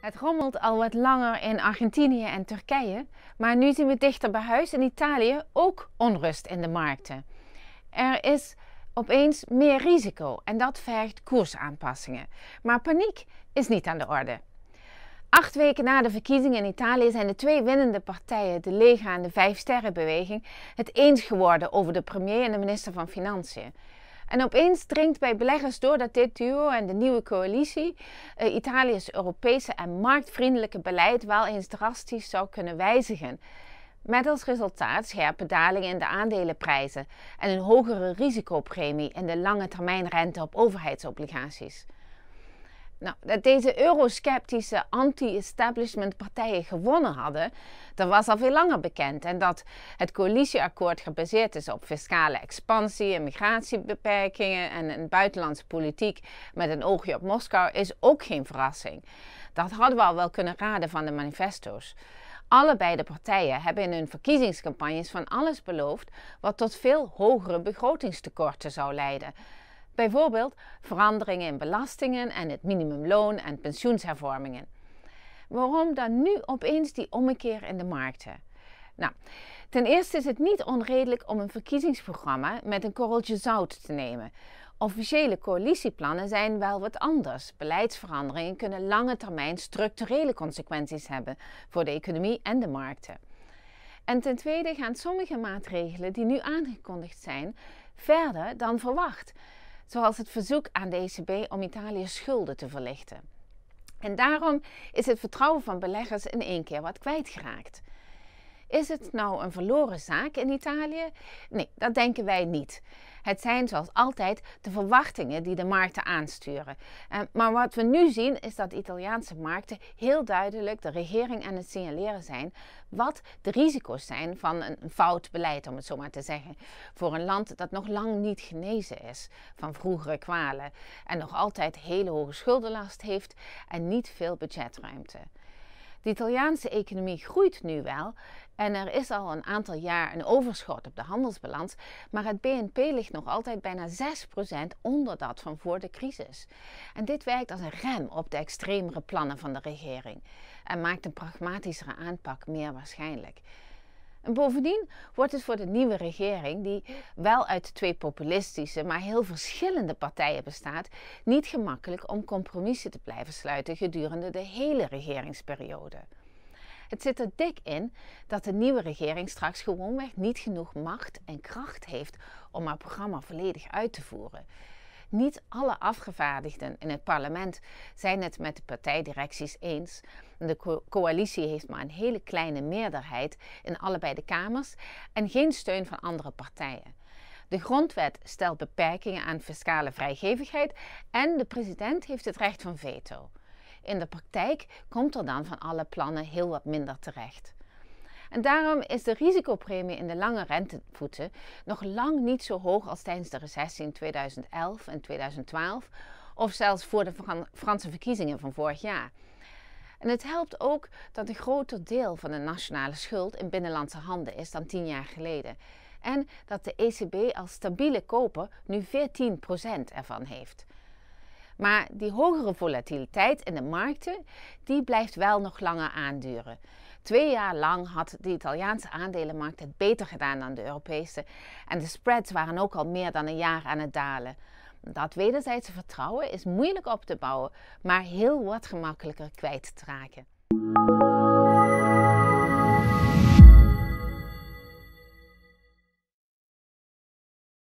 Het rommelt al wat langer in Argentinië en Turkije, maar nu zien we dichter bij huis in Italië ook onrust in de markten. Er is opeens meer risico en dat vergt koersaanpassingen. Maar paniek is niet aan de orde. Acht weken na de verkiezingen in Italië zijn de twee winnende partijen, de Lega en de Vijf Sterrenbeweging, het eens geworden over de premier en de minister van Financiën. En opeens dringt bij beleggers door dat dit duo en de nieuwe coalitie uh, eh, Italië's Europese en marktvriendelijke beleid wel eens drastisch zou kunnen wijzigen. Met als resultaat scherpe dalingen in de aandelenprijzen en een hogere risicopremie in de lange termijnrente op overheidsobligaties. Nou, dat deze eurosceptische anti-establishment partijen gewonnen hadden, dat was al veel langer bekend. En dat het coalitieakkoord gebaseerd is op fiscale expansie en migratiebeperkingen en een buitenlandse politiek met een oogje op Moskou is ook geen verrassing. Dat hadden we al wel kunnen raden van de manifesto's. Allebei de partijen hebben in hun verkiezingscampagnes van alles beloofd wat tot veel hogere begrotingstekorten zou leiden. Bijvoorbeeld veranderingen in belastingen en het minimumloon en pensioenshervormingen. Waarom dan nu opeens die ommekeer in de markten? Nou, ten eerste is het niet onredelijk om een verkiezingsprogramma met een korreltje zout te nemen. Officiële coalitieplannen zijn wel wat anders. Beleidsveranderingen kunnen lange termijn structurele consequenties hebben voor de economie en de markten. En ten tweede gaan sommige maatregelen die nu aangekondigd zijn verder dan verwacht zoals het verzoek aan de ECB om Italië schulden te verlichten. En daarom is het vertrouwen van beleggers in één keer wat kwijtgeraakt. Is het nou een verloren zaak in Italië? Nee, dat denken wij niet. Het zijn zoals altijd de verwachtingen die de markten aansturen. Eh, maar wat we nu zien is dat Italiaanse markten heel duidelijk de regering aan het signaleren zijn wat de risico's zijn van een fout beleid, om het zo maar te zeggen, voor een land dat nog lang niet genezen is van vroegere kwalen en nog altijd hele hoge schuldenlast heeft en niet veel budgetruimte. De Italiaanse economie groeit nu wel en er is al een aantal jaar een overschot op de handelsbalans, maar het BNP ligt nog altijd bijna 6% onder dat van voor de crisis. En dit werkt als een rem op de extremere plannen van de regering en maakt een pragmatischere aanpak meer waarschijnlijk. En bovendien wordt het voor de nieuwe regering, die wel uit twee populistische, maar heel verschillende partijen bestaat, niet gemakkelijk om compromissen te blijven sluiten gedurende de hele regeringsperiode. Het zit er dik in dat de nieuwe regering straks gewoonweg niet genoeg macht en kracht heeft om haar programma volledig uit te voeren. Niet alle afgevaardigden in het parlement zijn het met de partijdirecties eens. De coalitie heeft maar een hele kleine meerderheid in allebei de kamers en geen steun van andere partijen. De grondwet stelt beperkingen aan fiscale vrijgevigheid en de president heeft het recht van veto. In de praktijk komt er dan van alle plannen heel wat minder terecht. En daarom is de risicopremie in de lange rentevoeten nog lang niet zo hoog als tijdens de recessie in 2011 en 2012 of zelfs voor de Franse verkiezingen van vorig jaar. En het helpt ook dat een groter deel van de nationale schuld in binnenlandse handen is dan tien jaar geleden. En dat de ECB als stabiele koper nu 14% ervan heeft. Maar die hogere volatiliteit in de markten, die blijft wel nog langer aanduren. Twee jaar lang had de Italiaanse aandelenmarkt het beter gedaan dan de Europese en de spreads waren ook al meer dan een jaar aan het dalen. Dat wederzijdse vertrouwen is moeilijk op te bouwen, maar heel wat gemakkelijker kwijt te raken.